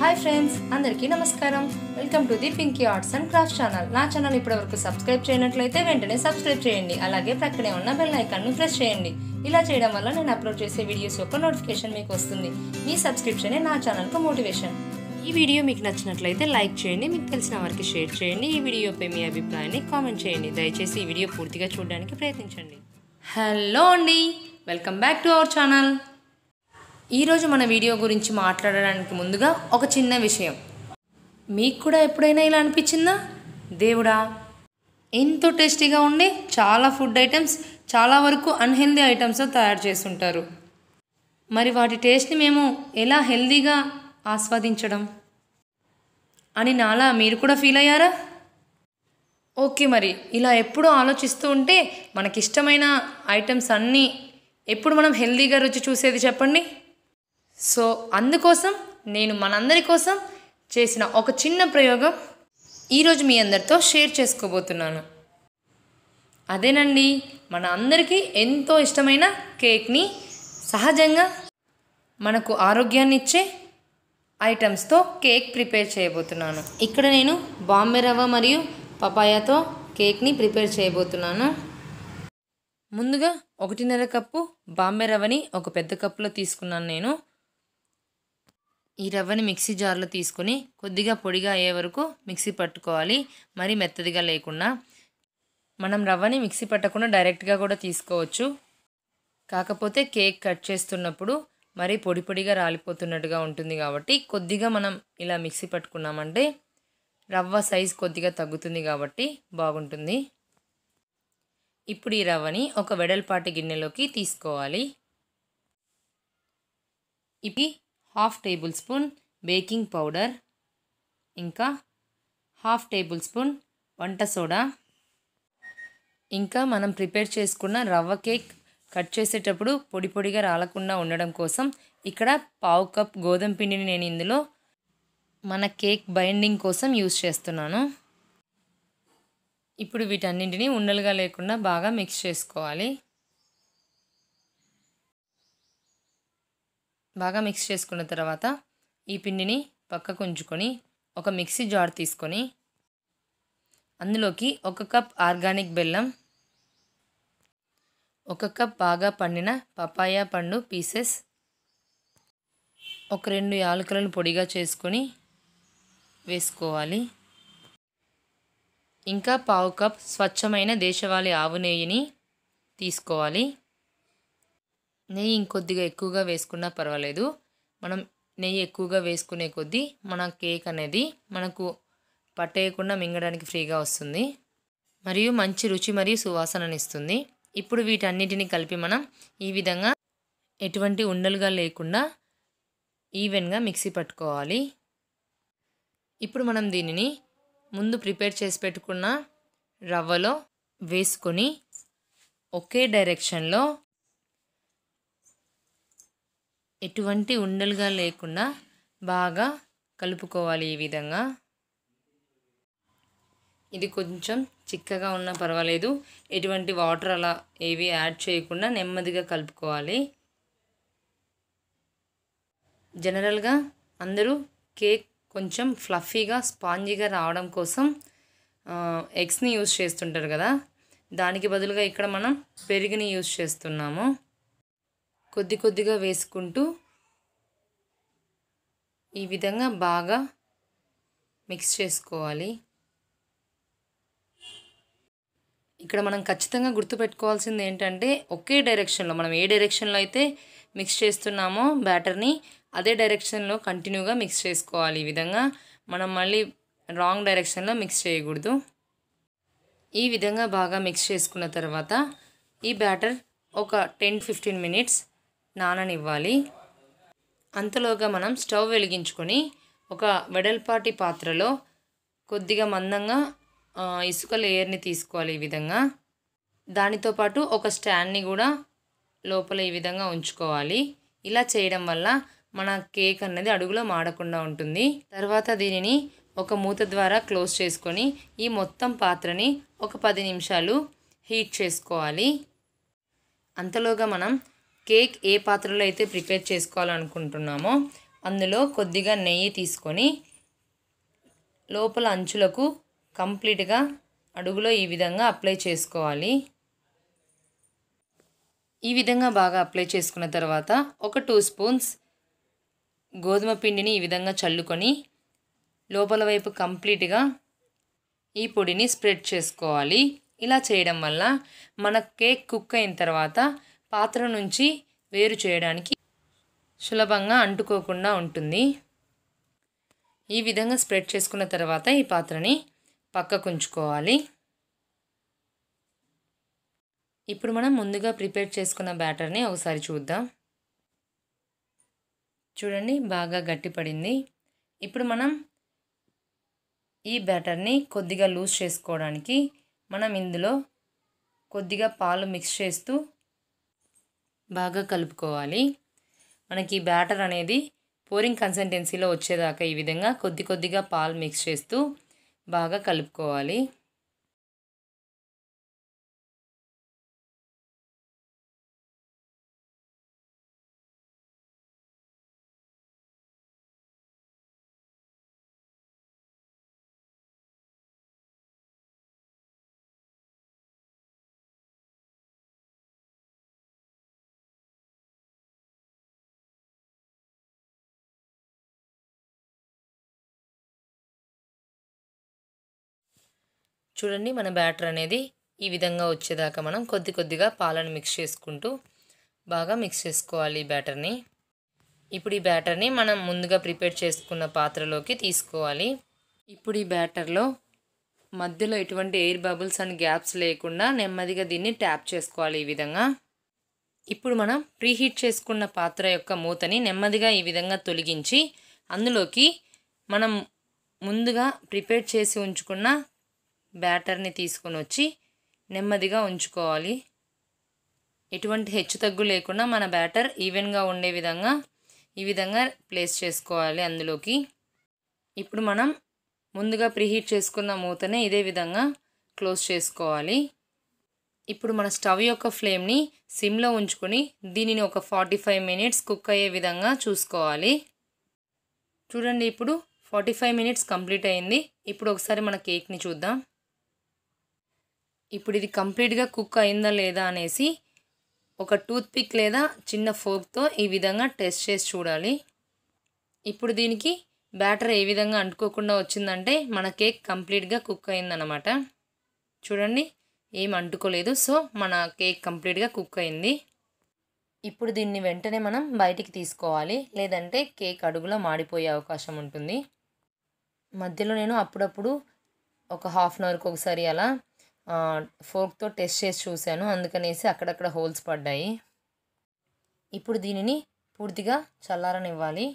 hi friends అందరికీ నమస్కారం welcome to the Pinky arts and craft channel నా ఛానల్ ఇప్పటివరకు సబ్స్క్రైబ్ చేయనట్లయితే వెంటనే సబ్స్క్రైబ్ చేయండి అలాగే ప్రక్కనే ఉన్న బెల్ ఐకాన్ను ప్రెస్ చేయండి ఇలా చేయడం వల్ల నేను అప్లోడ్ చేసే వీడియోస్ యొక్క నోటిఫికేషన్ మీకు వస్తుంది మీ సబ్స్క్రిప్షనే నా ఛానల్కు మోటివేషన్ ఈ వీడియో మీకు నచ్చినట్లయితే లైక్ చేయండి మీకు తెలిసిన వారికి షేర్ చేయండి ఈ వీడియోపై మీ అభిప్రాయాన్ని కామెంట్ చేయండి దయచేసి ఈ వీడియో పూర్తిగా చూడడానికి ప్రయత్నించండి హలో అండి welcome back to our channel ఈరోజు మన వీడియో గురించి మాట్లాడడానికి ముందుగా ఒక చిన్న విషయం మీకు కూడా ఎప్పుడైనా ఇలా అనిపించిందా దేవుడా ఎంతో టేస్టీగా ఉండే చాలా ఫుడ్ ఐటమ్స్ చాలా వరకు అన్హెల్దీ ఐటమ్స్తో తయారు చేస్తుంటారు మరి వాటి టేస్ట్ని మేము ఎలా హెల్దీగా ఆస్వాదించడం అని నాలా మీరు కూడా ఫీల్ అయ్యారా ఓకే మరి ఇలా ఎప్పుడూ ఆలోచిస్తూ ఉంటే మనకిష్టమైన ఐటమ్స్ అన్నీ ఎప్పుడు మనం హెల్దీగా రుచి చూసేది చెప్పండి సో అందుకోసం నేను మనందరి కోసం చేసిన ఒక చిన్న ప్రయోగం ఈరోజు మీ అందరితో షేర్ చేసుకోబోతున్నాను అదేనండి మన అందరికీ ఎంతో ఇష్టమైన కేక్ని సహజంగా మనకు ఆరోగ్యాన్ని ఇచ్చే ఐటమ్స్తో కేక్ ప్రిపేర్ చేయబోతున్నాను ఇక్కడ నేను బాంబే రవ్వ మరియు పపాయాతో కేక్ని ప్రిపేర్ చేయబోతున్నాను ముందుగా ఒకటిన్నర కప్పు బాంబే రవ్వని ఒక పెద్ద కప్పులో తీసుకున్నాను నేను ఈ రవ్వని మిక్సీ జార్లో తీసుకొని కొద్దిగా పొడిగా అయ్యే వరకు మిక్సీ పట్టుకోవాలి మరి మెత్తదిగా లేకుండా మనం రవ్వని మిక్సీ పట్టకుండా డైరెక్ట్గా కూడా తీసుకోవచ్చు కాకపోతే కేక్ కట్ చేస్తున్నప్పుడు మరి పొడి పొడిగా రాలిపోతున్నట్టుగా ఉంటుంది కాబట్టి కొద్దిగా మనం ఇలా మిక్సీ పట్టుకున్నామంటే రవ్వ సైజ్ కొద్దిగా తగ్గుతుంది కాబట్టి బాగుంటుంది ఇప్పుడు ఈ రవ్వని ఒక వెడల్పాటి గిన్నెలోకి తీసుకోవాలి ఇవి half tablespoon baking powder ఇంకా హాఫ్ టేబుల్ స్పూన్ వంట సోడా ఇంకా మనం ప్రిపేర్ చేసుకున్న రవ్వ కేక్ కట్ చేసేటప్పుడు పొడి పొడిగా రాలకుండా ఉండడం కోసం ఇక్కడ పావు కప్ గోధుమ పిండిని నేను ఇందులో మన కేక్ బైండింగ్ కోసం యూస్ చేస్తున్నాను ఇప్పుడు వీటన్నింటినీ ఉండలుగా లేకుండా బాగా మిక్స్ చేసుకోవాలి బాగా మిక్స్ చేసుకున్న తర్వాత ఈ పిండిని పక్కకు ఉంచుకొని ఒక మిక్సీ జార్ తీసుకొని అందులోకి ఒక కప్ ఆర్గానిక్ బెల్లం ఒక కప్ బాగా పండిన పపాయ పండు పీసెస్ ఒక రెండు యాలకులను పొడిగా చేసుకొని వేసుకోవాలి ఇంకా పావు కప్ స్వచ్ఛమైన దేశవాళీ ఆవు నెయ్యిని తీసుకోవాలి నెయ్యి ఇంకొద్దిగా ఎక్కువగా వేసుకున్నా పర్వాలేదు మనం నెయ్యి ఎక్కువగా వేసుకునే కొద్దీ మన కేక్ అనేది మనకు పట్టేయకుండా మింగడానికి ఫ్రీగా వస్తుంది మరియు మంచి రుచి మరియు సువాసననిస్తుంది ఇప్పుడు వీటన్నిటిని కలిపి మనం ఈ విధంగా ఎటువంటి ఉండలుగా లేకుండా ఈవెన్గా మిక్సీ పట్టుకోవాలి ఇప్పుడు మనం దీనిని ముందు ప్రిపేర్ చేసి పెట్టుకున్న రవ్వలో వేసుకొని ఒకే డైరెక్షన్లో ఎటువంటి ఉండలుగా లేకుండా బాగా కలుపుకోవాలి ఈ విధంగా ఇది కొంచెం చిక్కగా ఉన్నా పర్వాలేదు ఎటువంటి వాటర్ అలా ఏవి యాడ్ చేయకుండా నెమ్మదిగా కలుపుకోవాలి జనరల్గా అందరూ కేక్ కొంచెం ఫ్లఫీగా స్పాంజీగా రావడం కోసం ఎగ్స్ని యూస్ చేస్తుంటారు కదా దానికి బదులుగా ఇక్కడ మనం పెరుగుని యూస్ చేస్తున్నాము కొద్ది కొద్దిగా వేసుకుంటూ ఈ విధంగా బాగా మిక్స్ చేసుకోవాలి ఇక్కడ మనం ఖచ్చితంగా గుర్తుపెట్టుకోవాల్సింది ఏంటంటే ఒకే డైరెక్షన్లో మనం ఏ డైరెక్షన్లో అయితే మిక్స్ చేస్తున్నామో బ్యాటర్ని అదే డైరెక్షన్లో కంటిన్యూగా మిక్స్ చేసుకోవాలి ఈ విధంగా మనం మళ్ళీ రాంగ్ డైరెక్షన్లో మిక్స్ చేయకూడదు ఈ విధంగా బాగా మిక్స్ చేసుకున్న తర్వాత ఈ బ్యాటర్ ఒక టెన్ ఫిఫ్టీన్ మినిట్స్ నాననివ్వాలి అంతలోగా మనం స్టవ్ వెలిగించుకొని ఒక వెడల్పాటి పాత్రలో కొద్దిగా మందంగా ఇసుక లేయర్ని తీసుకోవాలి ఈ విధంగా దానితో పాటు ఒక స్టాండ్ని కూడా లోపల ఈ విధంగా ఉంచుకోవాలి ఇలా చేయడం వల్ల మన కేక్ అన్నది అడుగులో మాడకుండా ఉంటుంది తర్వాత దీనిని ఒక మూత ద్వారా క్లోజ్ చేసుకొని ఈ మొత్తం పాత్రని ఒక పది నిమిషాలు హీట్ చేసుకోవాలి అంతలోగా మనం కేక్ ఏ పాత్రలో అయితే ప్రిపేర్ చేసుకోవాలనుకుంటున్నామో అందులో కొద్దిగా నెయ్యి తీసుకొని లోపల అంచులకు కంప్లీట్గా అడుగులో ఈ విధంగా అప్లై చేసుకోవాలి ఈ విధంగా బాగా అప్లై చేసుకున్న తర్వాత ఒక టూ స్పూన్స్ గోధుమ పిండిని ఈ విధంగా చల్లుకొని లోపల వైపు కంప్లీట్గా ఈ పొడిని స్ప్రెడ్ చేసుకోవాలి ఇలా చేయడం వల్ల మన కేక్ కుక్ అయిన తర్వాత పాత్ర నుంచి వేరు చేయడానికి సులభంగా అంటుకోకుండా ఉంటుంది ఈ విధంగా స్ప్రెడ్ చేసుకున్న తర్వాత ఈ పాత్రని పక్కకు ఉంచుకోవాలి ఇప్పుడు మనం ముందుగా ప్రిపేర్ చేసుకున్న బ్యాటర్ని ఒకసారి చూద్దాం చూడండి బాగా గట్టిపడింది ఇప్పుడు మనం ఈ బ్యాటర్ని కొద్దిగా లూజ్ చేసుకోవడానికి మనం ఇందులో కొద్దిగా పాలు మిక్స్ చేస్తూ బాగా కలుపుకోవాలి మనకి బ్యాటర్ అనేది పోరింగ్ కన్సిస్టెన్సీలో వచ్చేదాకా ఈ విధంగా కొద్ది కొద్దిగా పాలు మిక్స్ చేస్తూ బాగా కలుపుకోవాలి చూడండి మన బ్యాటర్ అనేది ఈ విధంగా వచ్చేదాకా మనం కొద్ది కొద్దిగా పాలను మిక్స్ చేసుకుంటూ బాగా మిక్స్ చేసుకోవాలి ఈ బ్యాటర్ని ఇప్పుడు ఈ బ్యాటర్ని మనం ముందుగా ప్రిపేర్ చేసుకున్న పాత్రలోకి తీసుకోవాలి ఇప్పుడు ఈ బ్యాటర్లో మధ్యలో ఎటువంటి ఎయిర్ బబుల్స్ అండ్ గ్యాప్స్ లేకుండా నెమ్మదిగా దీన్ని ట్యాప్ చేసుకోవాలి ఈ విధంగా ఇప్పుడు మనం ప్రీహీట్ చేసుకున్న పాత్ర యొక్క మూతని నెమ్మదిగా ఈ విధంగా తొలగించి అందులోకి మనం ముందుగా ప్రిపేర్ చేసి ఉంచుకున్న బ్యాటర్ని తీసుకొని వచ్చి నెమ్మదిగా ఉంచుకోవాలి ఎటువంటి హెచ్చుతగ్గు లేకుండా మన బ్యాటర్ ఈవెన్గా ఉండే విధంగా ఈ విధంగా ప్లేస్ చేసుకోవాలి అందులోకి ఇప్పుడు మనం ముందుగా ప్రీహీట్ చేసుకున్న మూతనే ఇదే విధంగా క్లోజ్ చేసుకోవాలి ఇప్పుడు మన స్టవ్ యొక్క ఫ్లేమ్ని సిమ్లో ఉంచుకొని దీనిని ఒక ఫార్టీ ఫైవ్ మినిట్స్ కుక్ అయ్యే విధంగా చూసుకోవాలి చూడండి ఇప్పుడు ఫార్టీ ఫైవ్ మినిట్స్ కంప్లీట్ అయింది ఇప్పుడు ఒకసారి మన కేక్ని చూద్దాం ఇప్పుడు ఇది కంప్లీట్గా కుక్ అయిందా లేదా అనేసి ఒక టూత్పిక్ లేదా చిన్న ఫోక్తో ఈ విధంగా టెస్ట్ చేసి చూడాలి ఇప్పుడు దీనికి బ్యాటర్ ఏ విధంగా అంటుకోకుండా వచ్చిందంటే మన కేక్ కంప్లీట్గా కుక్ అయిందనమాట చూడండి ఏం అంటుకోలేదు సో మన కేక్ కంప్లీట్గా కుక్ అయింది ఇప్పుడు దీన్ని వెంటనే మనం బయటికి తీసుకోవాలి లేదంటే కేక్ అడుగులో మాడిపోయే అవకాశం ఉంటుంది మధ్యలో నేను అప్పుడప్పుడు ఒక హాఫ్ అన్ అవర్కి ఒకసారి అలా ఫోర్క్తో టెస్ట్ చేసి చూశాను అందుకనేసి అక్కడక్కడ హోల్స్ పడ్డాయి ఇప్పుడు దీనిని పూర్తిగా చల్లారనివ్వాలి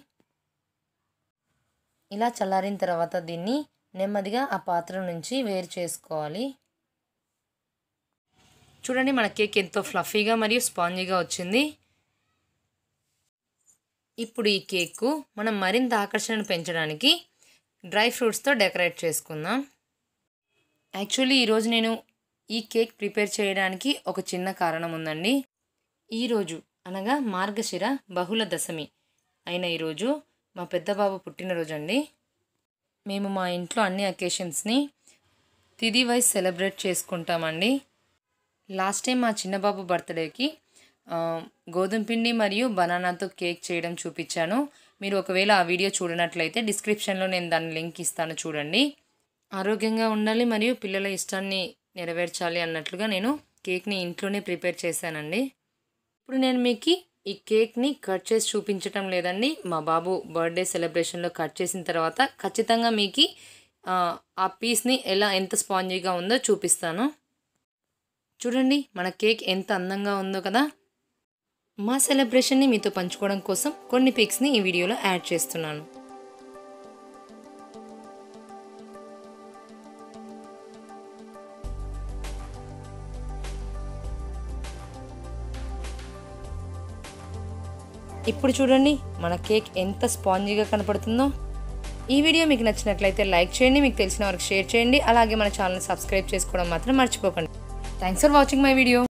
ఇలా చల్లారిన తర్వాత దీన్ని నెమ్మదిగా ఆ పాత్ర నుంచి వేరు చేసుకోవాలి చూడండి మన కేక్ ఎంతో ఫ్లఫీగా మరియు స్పాంజీగా వచ్చింది ఇప్పుడు ఈ కేక్కు మనం మరింత ఆకర్షణను పెంచడానికి డ్రై ఫ్రూట్స్తో డెకరేట్ చేసుకుందాం యాక్చువల్లీ ఈరోజు నేను ఈ కేక్ ప్రిపేర్ చేయడానికి ఒక చిన్న కారణం ఉందండి ఈరోజు అనగా మార్గశిర బహుళ దశమి అయిన ఈరోజు మా పెద్దబాబు పుట్టినరోజు అండి మేము మా ఇంట్లో అన్ని అకేషన్స్ని తిది వైజ్ సెలబ్రేట్ చేసుకుంటామండి లాస్ట్ టైం మా చిన్నబాబు బర్త్డేకి గోధుమ పిండి మరియు బనానాతో కేక్ చేయడం చూపించాను మీరు ఒకవేళ ఆ వీడియో చూడనట్లయితే డిస్క్రిప్షన్లో నేను దాని లింక్ ఇస్తాను చూడండి ఆరోగ్యంగా ఉండాలి మరియు పిల్లల ఇష్టాన్ని నెరవేర్చాలి అన్నట్లుగా నేను కేక్ని ఇంట్లోనే ప్రిపేర్ చేశానండి ఇప్పుడు నేను మీకు ఈ కేక్ని కట్ చేసి చూపించటం లేదండి మా బాబు బర్త్డే సెలబ్రేషన్లో కట్ చేసిన తర్వాత ఖచ్చితంగా మీకు ఆ పీస్ని ఎలా ఎంత స్పాంజీగా ఉందో చూపిస్తాను చూడండి మన కేక్ ఎంత అందంగా ఉందో కదా మా సెలబ్రేషన్ని మీతో పంచుకోవడం కోసం కొన్ని పిక్స్ని ఈ వీడియోలో యాడ్ చేస్తున్నాను ఇప్పుడు చూడండి మన కేక్ ఎంత స్పాంజీగా కనపడుతుందో ఈ వీడియో మీకు నచ్చినట్లయితే లైక్ చేయండి మీకు తెలిసిన వారికి షేర్ చేయండి అలాగే మన ఛానల్ని సబ్స్క్రైబ్ చేసుకోవడం మాత్రం మర్చిపోకండి thanks for watching my video